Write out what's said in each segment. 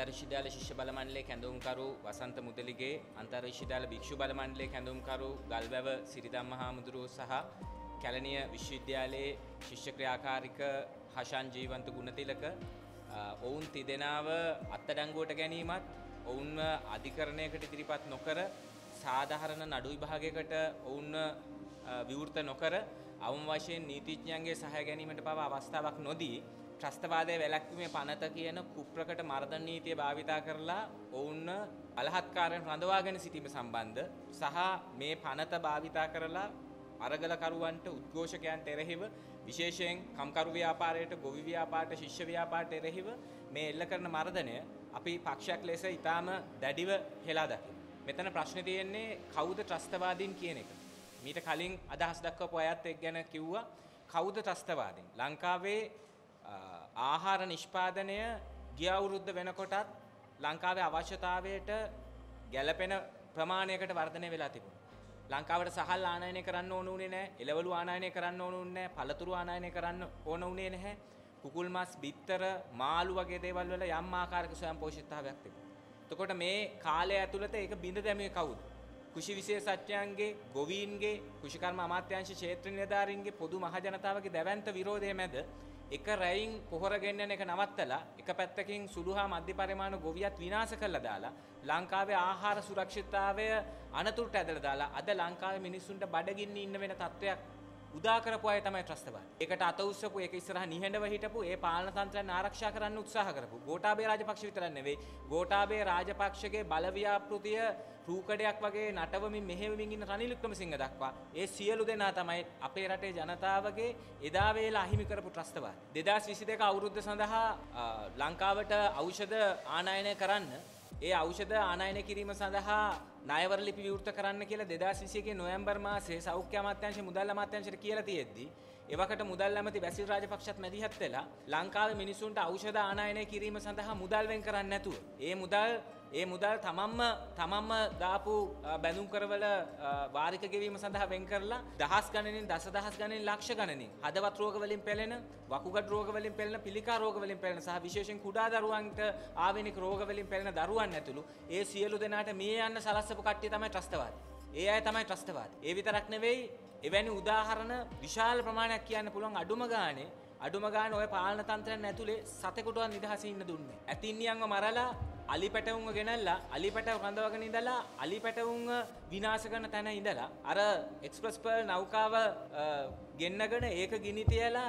අන්තර්විශ්වවිද්‍යාල ශිෂ්‍ය බල මණ්ඩලයේ කැඳවුම්කරු වසන්ත මුදලිගේ අන්තර්විශ්වවිද්‍යාල භික්ෂු බල මණ්ඩලයේ කැඳවුම්කරු ගල්වැව සිරිදම්ම හාමුදුරුවෝ සහ කැලණිය විශ්වවිද්‍යාලයේ ශිෂ්‍ය ක්‍රියාකාරික හෂාන් ජීවන්ත ගුණතිලක ඔවුන් තිදෙනාව අත්අඩංගුවට ගැනීමත් ඔවුන්ව අධිකරණයකට ඉදිරිපත් නොකර සාධාරණ නඩු විභාගයකට ඔවුන්ව විවෘත නොකර අවම වශයෙන් නීතිඥයන්ගේ සහය ගැනීමට පව අවස්ථාවක් නොදී ත්‍රස්තවාදය වැළැක්වීමේ පනත කියන කුප්‍රකට මර්ධන නීතිය භාවිතා කරලා ඔවුන් බලහත්කාරයෙන් රඳවාගෙන සිටීම සම්බන්ධ සහ මේ පනත භාවිතා කරලා අරගලකරුවන්ට උද්ඝෝෂකයන්ට එරෙහිව විශේෂයෙන් කම්කරු ව්‍යාපාරයට ගොවි ව්‍යාපාරට ශිෂ්‍ය ව්‍යාපාරට එරෙහිව මේ එල්ල කරන මර්ධනය අපි පක්ෂයක් ලෙස ඊටාම දැඩිව හෙලා දකිමු. මෙතන ප්‍රශ්නේ තියෙන්නේ කවුද ත්‍රස්තවාදීන් කියන එක. මීට කලින් අදහස් දක්වපු අයත් එක් ගැන කිව්වා කවුද ත්‍රස්තවාදීන්? ලංකාවේ ආහාර නිෂ්පාදනය ගිය අවුරුද්ද වෙනකොටත් ලංකාවේ අවශ්‍යතාවයට ගැළපෙන ප්‍රමාණයකට වර්ධනය වෙලා තිබුණා. ලංකාවට සහල් ආනයනය කරන්න ඕන උනේ නැහැ. එළවලු ආනයනය කරන්න ඕන උනේ නැහැ. පළතුරු ආනයනය කරන්න ඕන උනේ නැහැ. කුකුල් මස්, බිත්තර, මාළු වගේ දේවල් වල යම් ආකාරයක ස්වයංපෝෂිතතාවයක් තිබුණා. එතකොට මේ කාලය ඇතුළත ඒක බිඳ දැමුවේ කවුද? කෘෂි විශේෂඥයන්ගේ, ගොවීන්ගේ, කෘෂිකර්ම අමාත්‍යාංශ ක්ෂේත්‍ර නිලධාරීන්ගේ පොදු මහජනතාවගේ දැවැන්ත විරෝධය මැද එක රැයින් පොහොර ගෙන්නන එක නවත්තලා එක පැත්තකින් සුළු හා මධ්‍ය පරිමාණ ගොවියත් විනාශ කරලා දාලා ලංකාවේ ආහාර සුරක්ෂිතතාවය අනතුරට ඇදලා දාලා අද ලංකාවේ මිනිස්සුන්ට බඩගින්න ඉන්න වෙන තත්වයක් උදාකරපු අය තමයි ත්‍රස්තවාදී. ඒකට අත උස්සපු ඒක ඉස්සරහ නිහඬව හිටපු ඒ පාලන තන්ත්‍රයන් ආරක්ෂා කරන්න උත්සාහ කරපු ගෝඨාභය රාජපක්ෂ විතරක් නෙවෙයි ගෝඨාභය රාජපක්ෂගේ බලව්‍යාපෘතිය රූකඩයක් වගේ නටවමින් මෙහෙවමින් ඉන්න රනිල් වික්‍රමසිංහ දක්වා ඒ සියලු දෙනා තමයි අපේ රටේ ජනතාවගේ එදා වේලා අහිමි කරපු ත්‍රස්තවාදී. 2022 අවුරුද්ද සඳහා ලංකාවට ඖෂධ ආනයනය කරන්න ඒ ඖෂධ ආනයනය කිරීම සඳහා නයවර ලිපි විවෘත කරන්න කියලා 2021 නොවැම්බර් මාසයේ සෞඛ්‍ය අමාත්‍යාංශයේ මුදල් අමාත්‍යාංශයට කියලා තියෙද්දි එවකට මුදල් ඇමති බැසිල් රාජපක්ෂත් මැදිහත් වෙලා ලංකාවේ මිනිසුන්ට ඖෂධ ආනයනය කිරීම සඳහා මුදල් වෙන් කරන්නේ නැතුව ඒ මුදල් ඒ මුදල් තමන්ම තමන්ම දාපු බැඳුම් කරවල වාරික ගෙවීම සඳහා වෙන් කරලා දහස් ගණනින් දසදහස් ගණනින් ලක්ෂ ගණනින් හදවත් රෝගවලින් පෙළෙන වකුගඩු රෝගවලින් පෙළෙන පිළිකා රෝගවලින් පෙළෙන සහ විශේෂයෙන් කුඩා දරුවන්ට ආවෙනික රෝගවලින් පෙළෙන දරුවන් ඇතුළු ඒ සියලු දෙනාට මිය යන්න සලස්සපු කට්ටිය තමයි ත්‍රස්තවාදී. ඒ අය තමයි ත්‍රස්තවාදී. ඒ විතරක් නෙවෙයි එවැනි උදාහරණ විශාල ප්‍රමාණයක් කියන්න පුළුවන් අඩුම ගානේ අඩුම ගාන ඔය පාලන තන්ත්‍රයන් ඇතුලේ සතෙකුටවත් නිදහසින් ඉන්න දුන්නේ. ඇතින්නියන්ව මරලා අලි පැටවුන්ව ගෙනල්ලා අලි පැටව රඳවගෙන ඉඳලා අලි පැටවුන්ව විනාශ කරන තැන ඉඳලා අර එක්ස්ප්‍රස් පර්ල් නෞකාව ගෙන්නගෙන ඒක ගිනි තියලා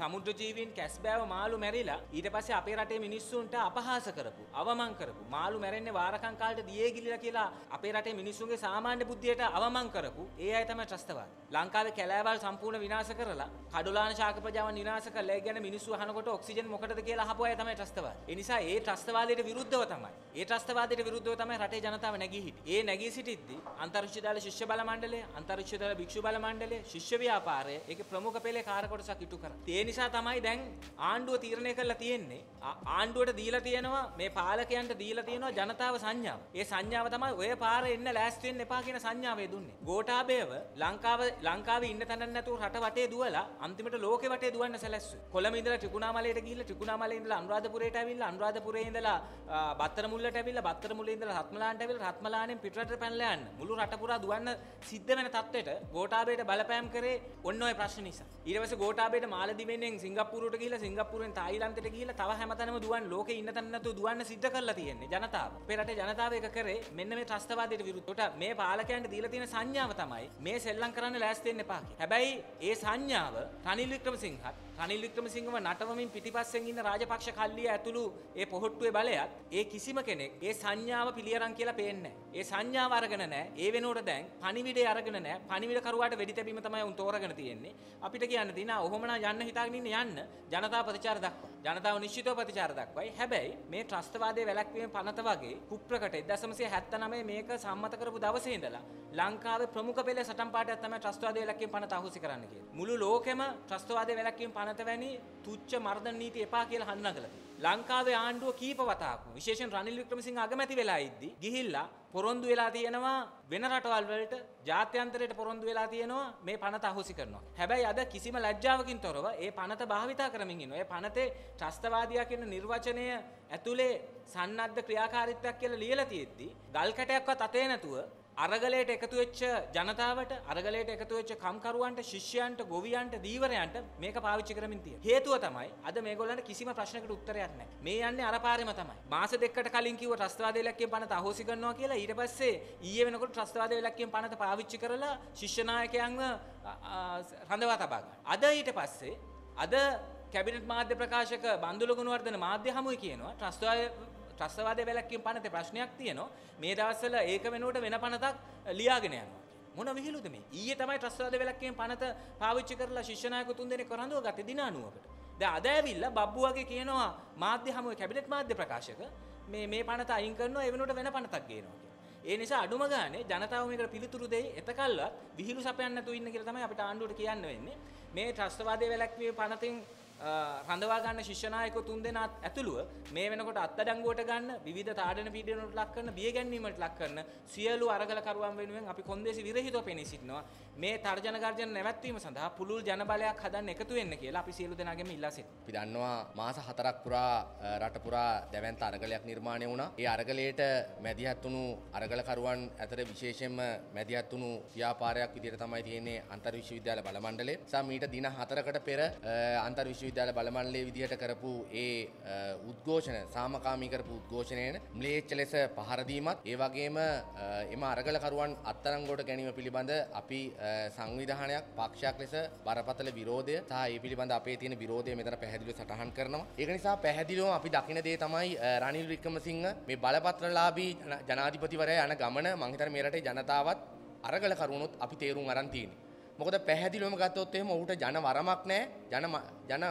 සමුද්‍ර ජීවීන් කැස්බෑව මාළු මැරිලා ඊට පස්සේ අපේ රටේ මිනිස්සුන්ට අපහාස කරපු අවමන් කරපු මාළු මැරෙන්නේ වාරකම් කාලට දියේ ගිලිලා කියලා අපේ රටේ මිනිස්සුන්ගේ සාමාන්‍ය බුද්ධියට අවමන් කරපු ඒ අය තමයි ත්‍රස්තවාදී ලංකාවේ කැලෑවල් සම්පූර්ණ විනාශ කරලා කඩුලාන ශාක ප්‍රජාව විනාශ කළා ඒ ගැන මිනිස්සු අහනකොට ඔක්සිජන් මොකටද කියලා අහපු අය තමයි ත්‍රස්තවාදී ඒ නිසා ඒ ත්‍රස්තවාදයට විරුද්ධව තමයි තමයි. ඒ ත්‍රස්තවාදයට විරුද්ධව තමයි රටේ ජනතාව නැගී හිටියේ. ඒ නැගී සිටිද්දී අන්තර්විශ්වවිද්‍යාල ශිෂ්‍ය බල මණ්ඩලය, අන්තර්විශ්වවිද්‍යාල භික්ෂු බල මණ්ඩලය, ශිෂ්‍ය ව්‍යාපාරය ඒකේ ප්‍රමුඛ පෙළේ කාර්ය කොටසක් ඉටු කරා. ඒ නිසා තමයි දැන් ආණ්ඩුව තීරණය කරලා තියෙන්නේ ආණ්ඩුවට දීලා තියෙනවා මේ පාලකයන්ට දීලා තියෙනවා ජනතාව සංඥාව. ඒ සංඥාව තමයි ඔය පාරේ එන්න ලෑස්ති වෙන්න එපා කියන සංඥාවේ දුන්නේ. ගෝඨාභයව ලංකාව ලංකාවේ ඉන්න තැනක් නැතුව රට වටේ දුවලා අන්තිමට ලෝකෙ වටේ දුවන්න සැලැස්සුවේ. කොළඹ ඉඳලා ත්‍රිකුණාමලයට ගිහිල්ලා ත්‍රිකුණාමලේ ඉඳලා අනුරාධපුරයට ඇවිල්ලා අනුරාධපුරේ ඉඳලා බත්තර මුල්ලට ඇවිල්ලා බත්තර මුලේ ඉඳලා රත්මලානට ඇවිල්ලා රත්මලානෙන් පිටරට පැනලා යන්න මුළු රට පුරා දුවන්න සිද්ධ වෙන තත්ත්වයට ගෝඨාභයට බලපෑම් කරේ ඔන්න ඔය ප්‍රශ්න නිසා ඊට පස්සේ ගෝඨාභයට මාලදිවෙන්ෙන් සිංගප්පූරුවට ගිහිල්ලා සිංගප්පූරුවෙන් තායිලන්තයට ගිහිල්ලා තව හැමතැනම දුවන් ලෝකේ ඉන්න තැන නැතුව දුවන්න සිද්ධ කරලා තියෙන්නේ ජනතාව අපේ රටේ ජනතාව එක කරේ මෙන්න මේ ත්‍රස්තවාදයට විරුද්ධවට මේ පාලකයන්ට දීලා තියෙන සංඥාව තමයි මේ සෙල්ලම් කරන්න ලෑස්ති වෙන්න එපා කියලා හැබැයි ඒ සංඥාව රනිල් වික්‍රමසිංහත් රනිල් වික්‍රමසිංහව නටවමින් පිටිපස්සෙන් ඉන්න රාජපක්ෂ කල්ලිය ඇතුළු ඒ පොහොට්ටුවේ බලයත් ඒ කිසි කිසිම කෙනෙක් ඒ සංඥාව පිළියරන් කියලා පේන්නේ ඒ සංඥාව අරගෙන නැහැ. ඒ වෙනුවට දැන් පණිවිඩය අරගෙන නැහැ. පණිවිඩ කරුවාට වෙඩි තැබීම තමයි උන් තෝරගෙන තියෙන්නේ. අපිට කියන්න තියෙනවා ඔහොමනම් යන්න හිතාගෙන ඉන්න යන්න ජනතා ප්‍රතිචාර දක්වන. ජනතාව නිශ්චිතව ප්‍රතිචාර දක්වයි. හැබැයි මේ ත්‍රස්තවාදයේ වැළැක්වීම පනත වගේ කුප්‍රකට 1979 මේක සම්මත කරපු දවසේ ඉඳලා ලංකාවේ ප්‍රමුඛ පෙළ සටන් පාඨයක් තමයි ත්‍රස්තවාදයේ වැළැක්වීම පනත අහුසි කරන්න කියන්නේ. මුළු ලෝකෙම ත්‍රස්තවාදයේ වැළැක්වීම පනත වැනි තුච්ච මර්ධන නීති එපා කියලා හඳුනා ගලා තියෙනවා. ලංකාවේ ආණ්ඩුව කීප වතාවක් විශේෂයෙන් රනිල් වික්‍රමසිංහ අගමැති වෙලා ඉද්දි ගිහිල්ලා පොරොන්දු වෙලා තියෙනවා වෙන රටවල් වලට ජාත්‍යන්තරයට පොරොන්දු වෙලා තියෙනවා මේ පනත අහුසි කරනවා. හැබැයි අද කිසිම ලැජ්ජාවකින් තොරව ඒ පනත භාවිතා කරමින් ඉන්නවා. ඒ පනතේ ත්‍රස්තවාදියා කියන නිර්වචනය ඇතුලේ සන්නද්ධ ක්‍රියාකාරීත්වයක් කියලා ලියලා තියෙද්දි ගල් කැටයක්වත් අතේ නැතුව අරගලයට එකතු වෙච්ච ජනතාවට අරගලයට එකතු වෙච්ච කම්කරුවන්ට ශිෂ්‍යයන්ට ගොවියන්ට දීවරයන්ට මේක පාවිච්චි කරමින් තියෙන. හේතුව තමයි අද මේගොල්ලන්ට කිසිම ප්‍රශ්නකට උත්තරයක් නැහැ. මේ යන්නේ අර පාරෙම තමයි. මාස දෙකකට කලින් කිව්ව ත්‍රස්තවාදී ඉලක්කයෙන් පනත අහෝසි කරනවා කියලා ඊට පස්සේ ඊයේ වෙනකොට ත්‍රස්තවාදී ඉලක්කයෙන් පනත පාවිච්චි කරලා ශිෂ්‍ය නායකයන්ව රඳවා තබා ගන්න. අද ඊට පස්සේ අද කැබිනට් මාධ්‍ය ප්‍රකාශක බන්දුල ගුණවර්ධන මාධ්‍ය හමුවේ කියනවා ත්‍රස්තවාදී ත්‍රස්වාදය වැලක්කීම් පනතේ ප්‍රශ්නයක් තියෙනවා මේ දවස්වල ඒක වෙනුවට වෙන පනතක් ලියාගෙන යනවා මොන විහිළුද මේ ඊයේ තමයි ත්‍රස්වාද වෙලක්කෙන් පනත පාවිච්චි කරලා ශිෂ්‍ය නායක තුන් දෙනෙක් කරඬුව ගත්තේ දින 90කට. දැන් අද ඇවිල්ලා බබ්බු වගේ කියනවා මාධ්‍ය හමුවේ කැබිනට් මාධ්‍ය ප්‍රකාශක මේ මේ පනත අයින් කරනවා ඒ වෙනුවට වෙන පනතක් ගේනවා කියලා. ඒ නිසා අඩුම ගානේ ජනතාව මේකට පිළිතුරු දෙයි එතකල්වත් විහිළු සපයන්න නැතුව ඉන්න කියලා තමයි අපිට ආණ්ඩුවට කියන්න වෙන්නේ. මේ ත්‍රස්වාදයේ වැලක්වීමේ පනතින් රඳවා ගන්න ශිෂ්‍යනායක තුන් දෙනාත් ඇතුළුව මේ වෙනකොට අත්අඩංගුවට ගන්න විවිධ තාඩන පීඩනවලට ලක් කරන බිය ගැන්වීමට ලක් කරන සියලු අරගලකරුවන් වෙනුවෙන් අපි කොන්දේසි විරහිතව පෙනී සිටිනවා මේ තර්ජන ගර්ජන නැවැත්වීම සඳහා පුළුල් ජනබලයක් හදන්න එකතු වෙන්න කියලා අපි සියලු දෙනාගෙම ඉල්ලා සිටිනවා. අපි දන්නවා මාස හතරක් පුරා රට පුරා දැවැන්ත අරගලයක් නිර්මාණය වුණා. ඒ අරගලයට මැදිහත් වුණු අරගලකරුවන් අතර විශේෂයෙන්ම මැදිහත් වුණු ව්‍යාපාරයක් විදිහට තමයි තියෙන්නේ අන්තර් විශ්වවිද්‍යාල බලමණ්ඩලය. සම මීට දින හතරකට පෙර අන්තර් විශ්ව විශ්වවිද්‍යාල බලමල්ලේ විදිහට කරපු ඒ උද්ඝෝෂණ සාමකාමී කරපු උද්ඝෝෂණයන ම්ලේච්ච ලෙස පහරදීමත් ඒ වගේම එම අරගලකරුවන් අත්තරංගොට ගැනීම පිළිබඳ අපි සංවිධානයක් පක්ෂයක් ලෙස බරපතල විරෝධය සහ ඒ පිළිබඳ අපේ තියෙන විරෝධය මෙතන පැහැදිලිව සටහන් කරනවා. ඒක නිසා පැහැදිලිවම අපි දකින දේ තමයි රනිල් වික්‍රමසිංහ මේ බලපත්‍රලාභී ජනාධිපතිවරයා යන ගමන මං හිතන්නේ මේ රටේ ජනතාවත් අරගලකරුවනොත් අපි තේරුම් අරන් තියෙන්නේ. මොකද පැහැදිලිවම ගත්තොත් එහෙම ඔහුට ජන වරමක් නැහැ ජන ජන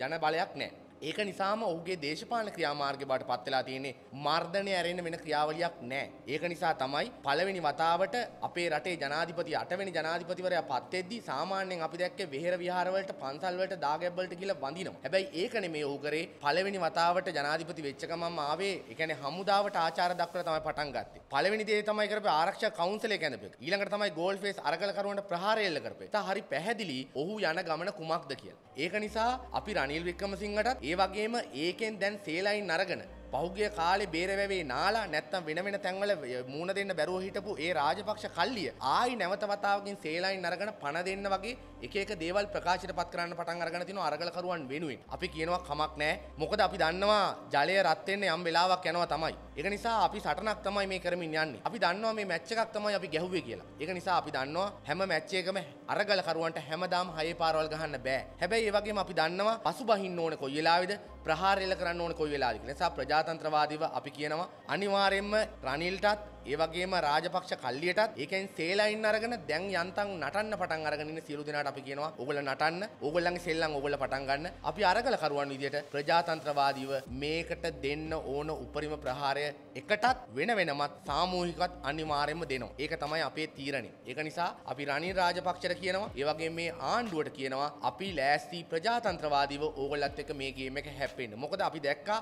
ජන බලයක් නැහැ ඒක නිසාම ඔහුගේ දේශපාලන ක්‍රියාමාර්ගය බවට පත් වෙලා තියෙන්නේ මර්ධනය ඇරෙන්න වෙන ක්‍රියාවලියක් නැහැ. ඒක නිසා තමයි පළවෙනි වතාවට අපේ රටේ ජනාධිපති අටවෙනි ජනාධිපතිවරයා පත් වෙද්දී සාමාන්‍යයෙන් අපි දැක්කේ වෙහෙර විහාර වලට පන්සල් වලට දාගැබ් වලට ගිහලා වඳිනවා. හැබැයි ඒක නෙමේ ඔහු කරේ පළවෙනි වතාවට ජනාධිපති වෙච්ච ගමන්ම ආවේ ඒ කියන්නේ හමුදාවට ආචාර දක්වලා තමයි පටන් ගත්තේ. පළවෙනි දේ තමයි කරපේ ආරක්ෂක කවුන්සිලය කැඳපේ. ඊළඟට තමයි ගෝල් ෆේස් අරගලකරුවන්ට ප්‍රහාරය එල්ල කරපේ. තා හරි පැහැදිලි ඔහු යන ගමන කුමක්ද කියලා. ඒක නිසා අපි රනිල් වික්‍රමසිංහටත් ඒ වගේම ඒකෙන් දැන් සේලයින් අරගෙන පෞගිය කාලේ බේරවැවේ නාලා නැත්තම් වෙන වෙන තැන්වල මූණ දෙන්න බැරුව හිටපු ඒ රාජපක්ෂ කල්ලිය ආයි නැවත වතාවකින් සේලයින් අරගෙන පණ දෙන්න වගේ එක එක දේවල් ප්‍රකාශයට පත් කරන්න පටන් අරගෙන තිනවා අරගලකරුවන් වෙනුවෙන්. අපි කියනවා කමක් නැහැ. මොකද අපි දන්නවා ජලය රත් වෙන්න යම් වෙලාවක් යනවා තමයි. ඒක නිසා අපි සටනක් තමයි මේ කරමින් යන්නේ. අපි දන්නවා මේ මැච් එකක් තමයි අපි ගැහුවේ කියලා. ඒක නිසා අපි දන්නවා හැම මැච් එකකම අරගලකරුවන්ට හැමදාම හයේ පාරවල් ගහන්න බෑ. හැබැයි ඒ වගේම අපි දන්නවා පසුබහින්න ඕන කොයි වෙලාවේද ප්‍රහාරයල කරන්න ඕන කොයි වෙලාද නිසා ප්‍රජාතන්ත්‍රවාදීව අපි කියනවා අනිවාර්යෙන්ම රනිල්ටත් ඒ වගේම රාජපක්ෂ කල්ලියටත් ඒකෙන් සේලයින් අරගෙන දැන් යන්තම් නටන්න පටන් අරගෙන ඉන්න සියලු දෙනාට අපි කියනවා ඕගොල්ලෝ නටන්න ඕගොල්ලන්ගේ සෙල්ලම් ඕගොල්ලෝ පටන් ගන්න අපි අරගල කරුවන් විදියට ප්‍රජාතන්ත්‍රවාදීව මේකට දෙන්න ඕන උපරිම ප්‍රහාරය එකටත් වෙන වෙනමත් සාමූහිකත් අනිවාර්යයෙන්ම දෙනවා. ඒක තමයි අපේ තීරණය. ඒක නිසා අපි රනිල් රාජපක්ෂට කියනවා ඒ වගේ මේ ආණ්ඩුවට කියනවා අපි ලෑස්ති ප්‍රජාතන්ත්‍රවාදීව ඕගොල්ලත් එක්ක මේ ගේම් එක හැප්පෙන්න. මොකද අපි දැක්කා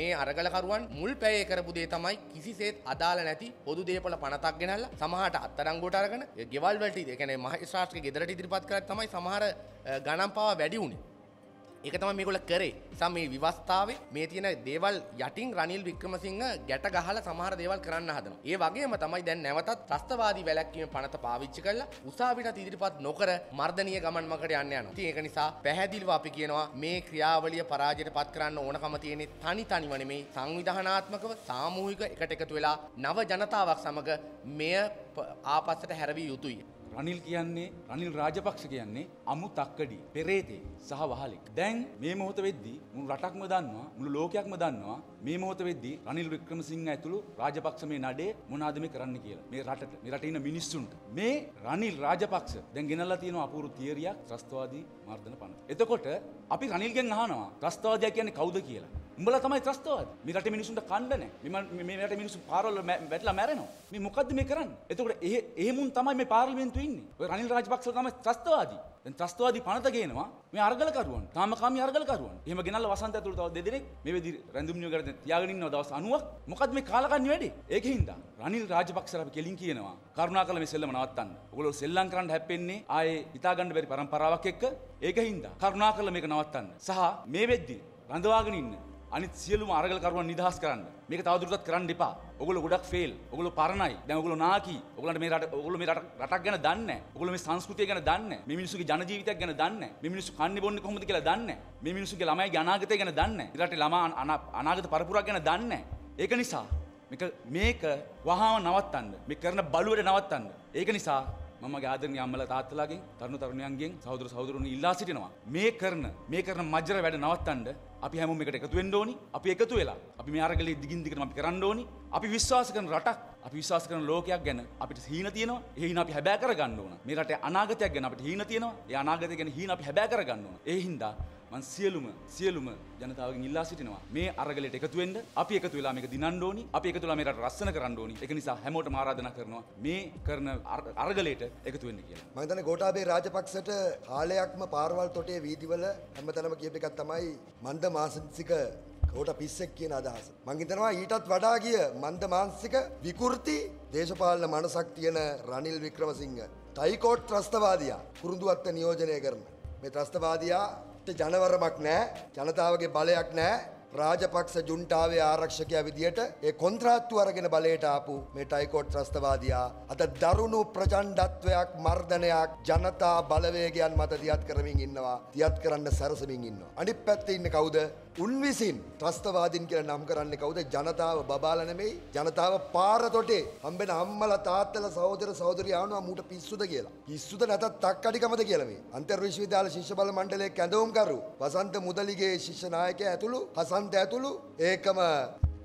මේ අරගලකරුවන් මුල් පැයේ කරපු දේ තමයි කිසිසේත් අදාළ නැති පොදු දේපල පනතක් ගෙනල්ලා සමහරට අත්තරංගුවට අරගෙන ගෙවල් වලට ඒ කියන්නේ මහේස්ත්‍රාත්‍රගේ ගෙදරට ඉදිරිපත් කරලා තමයි සමහර ගණන් පවා වැඩි වුණේ. එක තම මේකොල කරේ සම මේ විවස්ථාවේ මේ තියෙන දේවල් යටින් රනිල් වික්‍රමසිංහ ගැට ගහල සමහර දේවල් කරන්න හදන ඒ වගේම තමයි දැන් නැවතත් ත්‍රස්තවාදී වැලැක්වීම පනත පාවිච්චි කරලා උසාවිටත් ඉදිරිපත් නොකර මර්ධනය ගමන් මකට යන්න යනවා. ඉතින් ඒක නිසා පැහැදිලිව අපි කියනවා මේ ක්‍රියාවලිය පරාජයට පත් කරන්න ඕනකම තියෙන්නේ තනි තනිව නෙමෙයි සංවිධානාත්මකව සාමූහික එකට එකතු වෙලා නව ජනතාවක් සමග මෙය ආපස්සට හැරවිය යුතුයි. රනිල් කියන්නේ රනිල් රාජපක්ෂ කියන්නේ අමු තක්කඩි පෙරේතේ සහ වහලෙක්. දැන් මේ මොහොත වෙද්දී මුළු රටක්ම දන්නවා මුළු ලෝකයක්ම දන්නවා මේ මොහොත වෙද්දී රනිල් වික්‍රමසිංහ ඇතුළු රාජපක්ෂ මේ නඩේ මොනවාද මේ කරන්න කියලා. මේ රටට මේ රටේ ඉන්න මිනිස්සුන්ට මේ රනිල් රාජපක්ෂ දැන් ගෙනල්ලා තියෙන අපූර්ව තියරියක් ත්‍රස්තවාදී මර්ධන පනත. එතකොට අපි රනිල්ගෙන් අහනවා ත්‍රස්තවාදියා කියන්නේ කවුද කියලා. උඹලා තමයි ත්‍රස්තවාද. මේ රටේ මිනිසුන්ට කණ්ඩ නැහැ. මේ රටේ මිනිස්සු පාරවල වැටලා මැරෙනවා. මේ මොකද්ද මේ කරන්නේ? එතකොට එහෙමුන් තමයි මේ පාර්ලිමේන්තුවේ ඉන්නේ. ඔය රනිල් රාජපක්ෂ තමයි ත්‍රස්තවාදී. දැන් ත්‍රස්තවාදී පනත ගේනවා මේ අරගලකරුවන්. තාමකාමී අරගලකරුවන්. එහෙම ගෙනල්ලා වසන්ත ඇතුළේ තව දෙදෙනෙක් මේ වෙදි රැඳුම් නියෝගයට තියාගෙන ඉන්නවා දවස් 90ක්. මොකද්ද මේ කාලකන්ණි වැඩේ? ඒකේ හින්දා රනිල් රාජපක්ෂට අපි කෙලින් කියනවා කරුණාකරලා මේ සෙල්ලම නවත්තන්න. ඔයගොල්ලෝ සෙල්ලම් කරන්න හැප්පෙන්නේ ආයේ හිතාගන්න බැරි પરම්පරාවක් එක්ක. ඒක හින්දා කරුණාකරලා මේක නවත්තන්න. සහ මේ වෙද්දී රඳවාගෙන ඉන්න අනිත් සියලුම අරගලකරුවන් නිදහස් කරන්න. මේක තවදුරටත් කරන්න එපා. ඔගොල්ලෝ ගොඩක් ෆේල්. ඔගොල්ලෝ පරණයි. දැන් ඔගොල්ලෝ නාකි. ඔගොල්ලන්ට මේ රට ඔගොල්ලෝ මේ රට රටක් ගැන දන්නේ නැහැ. ඔගොල්ලෝ මේ සංස්කෘතිය ගැන දන්නේ නැහැ. මේ මිනිස්සුගේ ජන ජීවිතයක් ගැන දන්නේ නැහැ. මේ මිනිස්සු කන්නේ බොන්නේ කොහොමද කියලා දන්නේ නැහැ. මේ මිනිස්සුගේ ළමයිගේ අනාගතය ගැන දන්නේ නැහැ. මේ රටේ ළමා අනාගත පරපුරක් ගැන දන්නේ නැහැ. ඒක නිසා මේක මේක වහාම නවත්තන්න. මේ කරන බලුවට නවත්තන්න. ඒක නිසා මම ආදරණීය අම්මලා තාත්තලාගෙන් තරුණ තරුණියන්ගෙන් සහෝදර සහෝදරුන් ඉල්ලා සිටිනවා මේ කරන මේ කරන මජ්ජර වැඩ නවත්තන්න අපි හැමෝම එකට එකතු වෙන්න ඕනි. අපි එකතු වෙලා අපි මේ අරගලේ දිගින් දිගටම අපි කරන්න ඕනි. අපි විශ්වාස කරන රටක්, අපි විශ්වාස කරන ලෝකයක් ගැන අපිට හීන තියෙනවා. ඒ හීන අපි හැබෑ කරගන්න ඕන. මේ රටේ අනාගතයක් ගැන අපිට හීන තියෙනවා. ඒ අනාගතය ගැන හීන අපි හැබෑ කරගන්න ඕන. ඒ හින්දා මං සියලුම සියලුම ජනතාවගෙන් ඉල්ලා සිටිනවා මේ අරගලයට එකතු වෙන්න අපි එකතු වෙලා මේක දිනන්න ඕනි අපි එකතු වෙලා මේ රට රස්සන කරන්න ඕනි ඒක නිසා හැමෝටම ආරාධනා කරනවා මේ කරන අරගලයට එකතු වෙන්න කියලා මම හිතන්නේ ගෝඨාභය රාජපක්ෂට කාලයක්ම පාරවල් තොටේ වීදිවල හැමතැනම කියප එකක් තමයි මන්ද මානසික ඕට පිස්සෙක් කියන අදහස. මංහිතනවා ඊටත් වඩා ගිය මන්ද මාන්සික විකෘති දේශපාලන මනසක් තියෙන රනිල් වික්‍රමසිංහ. තයිකෝට් ත්‍රස්තවාදයා කුරුඳුවත්ත නියෝජනය කරන. මේ ත්‍රස්තවාදයා අපිට ජනවරමක් නෑ ජනතාවගේ බලයක් නෑ රාජපක්ෂ ජුන්ටාවේ ආරක්ෂකයා විදියට ඒ කොන්ත්‍රාත්තු අරගෙන බලයට ආපු මේ ටයිකෝට් ත්‍රස්තවාදියා අද දරුණු ප්‍රචණ්ඩත්වයක් මර්ධනයක් ජනතා බලවේගයන් මත දියත් කරමින් ඉන්නවා දියත් කරන්න සැරසමින් ඉන්නවා අනිත් පැත්තේ ඉන්නේ කවුද උන් විසින් ත්‍රස්තවාදින් කියලා නම් කරන්නේ කවුද? ජනතාව බබාලා නෙමෙයි. ජනතාව පාර තොටේ හම්බෙන අම්මලා තාත්තලා සහෝදර සහෝදරියනවා මූට පිස්සුද කියලා. පිස්සුද නැතත් තක්කඩිකමද කියලා මේ. අන්තර් විශ්වවිද්‍යාල ශිෂ්‍ය බල මණ්ඩලයේ කැඳවුම්කරු වසන්ත මුදලිගේ ශිෂ්‍ය නායකයා ඇතුළු හසන්ත ඇතුළු ඒකම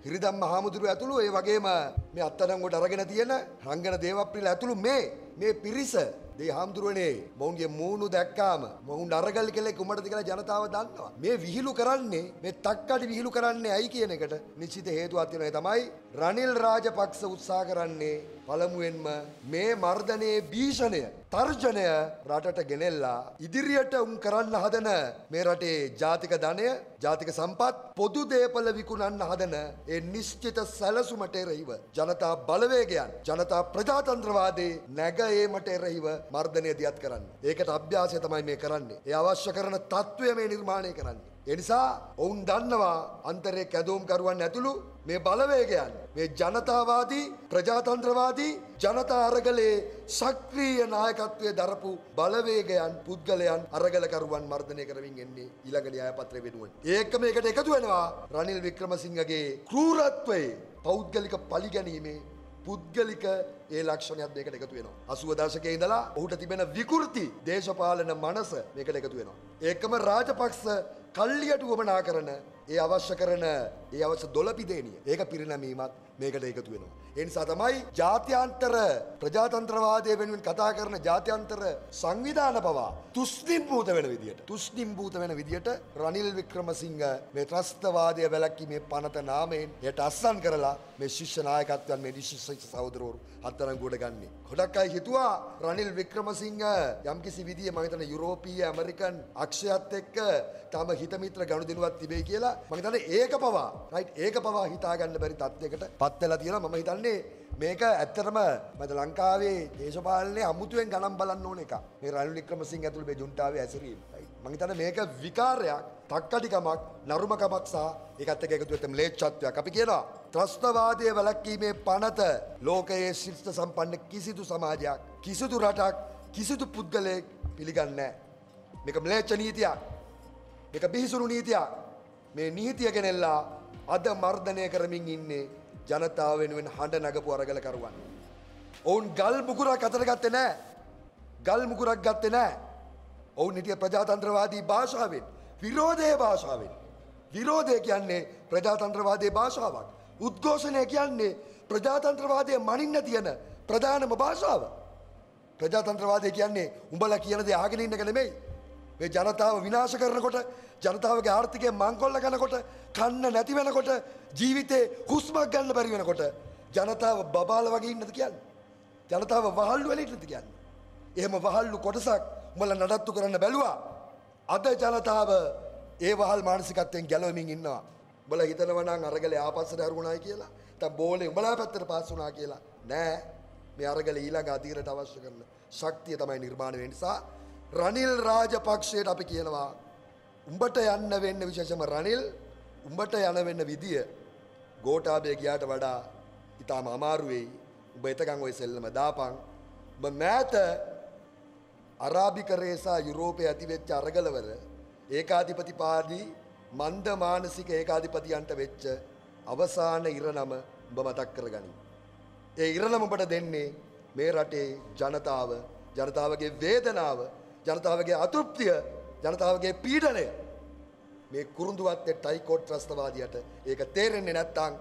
හිරිදම් හාමුදුරුව ඇතුළු ඒ වගේම මේ අත්තරංගොඩ අරගෙන තියෙන රංගන දේවප්‍රිල ඇතුළු මේ මේ පිරිස දේ හාමුදුරුවනේ මොවුන්ගේ මූුණු දැක්කාම මොහුන් අරගල් කෙලෙක් උමටති කියලා ජනතාව දන්නවා මේ විහිලු කරන්නේ මේ තක්කට විහිලු කරන්නේ ඇයි කියන එකට නිශ්චිත හේතුවත් වෙනවා තමයි රනිල් රාජපක්ෂ උත්සාහ කරන්නේ පළමුවෙන්ම මේ මර්ධනයේ භීෂණය තර්ජනය රටට ගෙනෙල්ලා ඉදිරියට උන් කරන්න හදන මේ රටේ ජාතික ධනය ජාතික සම්පත් පොදු දේපල විකුණන්න හදන ඒ නිශ්චිත සැලසුමට එරෙහිව ජනතා බලවේගයන් ජනතා ප්‍රජාතන්ත්‍රවාදේ නැගීමට එරෙහිව මර්ධනය දියත් කරන්න. ඒකට අභ්‍යාසය තමයි මේ කරන්නේ. ඒ අවශ්‍ය කරන తත්වය මේ නිර්මාණය කරන්නේ. එනිසා ඔවුන් දන්නවා අන්තරේ කැදෝම්කරුවන් ඇතුළු මේ බලවේගයන් මේ ජනතාවාදී ප්‍රජාතන්ත්‍රවාදී ජනතා අරගලයේ සක්‍රීය නායකත්වය දරපු බලවේගයන් පුද්ගලයන් අරගලකරුවන් මර්ධනය කරමින් එන්නේ ඊළඟ න්‍යායපත්‍රය වෙනුවෙන්. ඒක මේකට එකතු වෙනවා රනිල් වික්‍රමසිංහගේ කෲරත්වයේ පෞද්ගලික පලිගැනීමේ පුද්ගලික ඒ ලක්ෂණයක් දෙකට එකතු වෙනවා. අසුව දශකයේ ඉඳලා ඔහුට තිබෙන විකෘති දේශපාලන මනස මේකට එකතු වෙනවා. ඒකම රාජපක්ෂ කල්ලියට වමනා කරන ඒ අවශ්‍ය කරන ඒ අවශ්‍ය දොළපිදේනිය ඒක පිරිනැමීමත් මේකට එකතු වෙනවා. ඒ නිසා තමයි ජාත්‍යන්තර ප්‍රජාතන්ත්‍රවාදය වෙනුවෙන් කතා කරන ජාත්‍යන්තර සංවිධාන පවා තුෂ්නිම්භූත වෙන විදියට තුෂ්නිම්භූත වෙන විදියට රනිල් වික්‍රමසිංහ මේ ත්‍රස්තවාදය වැළැක්වීමේ පනත නාමයෙන් එයට අස්සන් කරලා මේ ශිෂ්‍ය නායකත්වයන් මේ නිශිෂ්‍ය සහෝදරවරු අත්අඩංගුවට ගන්නේ. ගොඩක් අය හිතුවා රනිල් වික්‍රමසිංහ යම්කිසි විදිය මම හිතන යුරෝපීය ඇමරිකන් අක්ෂයත් එක්ක තම හිතමිත්‍ර ගනුදෙනුවක් තිබේ කියලා මම හිතන්නේ ඒක පවා රයිට් ඒක පවා හිතාගන්න බැරි තත්යකට පත් වෙලා තියෙනවා මම හිතන්නේ මේක ඇත්තටම මත ලංකාවේ දේශපාලනය අමුතුවෙන් ගණන් බලන්න ඕන එක මේ රනිල් වික්‍රමසිංහ ඇතුළු මේ ජුන්ටාවේ ඇසිරීම මම හිතන්නේ මේක විකාරයක් තක්කඩිකමක් නරුමකමක් සහ ඒකත් එක්ක එකතු වෙච්ච ම්ලේච්ඡත්වයක් අපි කියනවා ත්‍රස්තවාදයේ වැළැක්වීමේ පනත ලෝකයේ ශිෂ්ට සම්පන්න කිසිදු සමාජයක් කිසිදු රටක් කිසිදු පුද්ගලයෙක් පිළිගන්නේ නැහැ මේක ම්ලේච්ඡ නීතියක් එක බිහිසුණු නීතියක් මේ නීතිය ගෙනෙල්ලා අද මර්ධනය කරමින් ඉන්නේ ජනතාව වෙනුවෙන් හඬ නගපු අරගලකරුවන්. ඔවුන් ගල් මුකුරක් අතරගත්තේ නෑ ගල් මුකුරක් ගත්තේ නෑ ඔවුන් නිටිය ප්‍රජාතන්ත්‍රවාදී භාෂාවෙන් විරෝධය භාෂාවෙන් විරෝධය කියන්නේ ප්‍රජාතන්ත්‍රවාදය භාෂාවක් උද්ඝෝෂණය කියන්නේ ප්‍රජාතන්ත්‍රවාදය මනින්න තියෙන ප්‍රධානම භාෂාව ප්‍රජාතන්ත්‍රවාදය කියන්නේ උඹල කියනද ආගෙන ඉන්න කනෙමෙයි මේ ජනතාව විනාශ කරනකොට ජනතාවගේ ආර්ථිකය මංකොල්ල කරනකොට කන්න නැති වෙනකොට ජීවිතේ හුස්මක් ගන්න බැරි වෙනකොට ජනතාව බබාල වගේ ඉන්නද කියන්නේ? ජනතාව වහල්ලු වෙලෙ ඉන්නද කියන්නේ? එහෙම වහල්ලු කොටසක් උඹලා නඩත්තු කරන්න බැලුවා. අද ජනතාව ඒ වහල් මානසිකත්වයෙන් ගැලවෙමින් ඉන්නවා. උඹලා හිතනවා නම් අරගලේ ආපස්සට හරුණායි කියලා. නැත්නම් බෝලේ උඹලා පැත්තට පාස් වුණා කියලා. නෑ. මේ අරගල ඊළඟ අධීරට අවශ්‍ය කරන ශක්තිය තමයි නිර්මාණය වෙන්නේ. නිසා රනිල් රාජපක්ෂයට අපි කියනවා උඹට යන්න වෙන්න විශේෂම රනිල් උඹට යන වෙන්න විදිය ගෝටාබය ගියාට වඩා ඉතාම අමාරුවෙයි උඹ එතකං ඔය සෙල්ලම දාපන් උඹ මෑත අරාභිකරේසා යුරෝපය ඇතිවෙච්ච අරගලවර ඒකාධිපතිපාදී මන්ද මානසික ඒකාධිපතියන්ට වෙච්ච අවසාන ඉරණම උඹ මතක් කරගනි. ඒ ඉරණමට දෙන්නේ මේ රටේ ජනතාව ජනතාවගේ වේදනාව ජනතාවගේ අතෘප්තිය ජනතාවගේ පීඩනය මේ කුරුඳුවත්තේ ටයිකෝට් ත්‍රස්තවාදියට ඒක තේරෙන්නේ නැත්තං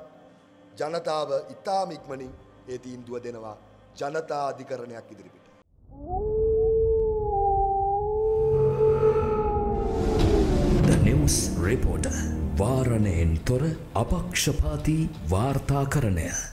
ජනතාව ඉතාම ඉක්මනින් ඒ තීන්දුව දෙනවා ජනතා අධිකරණයක් ඉදිරිපිට. නිවස් රෙපෝට වාරණයෙන් තොර අපක්ෂපාති වාර්තාකරණය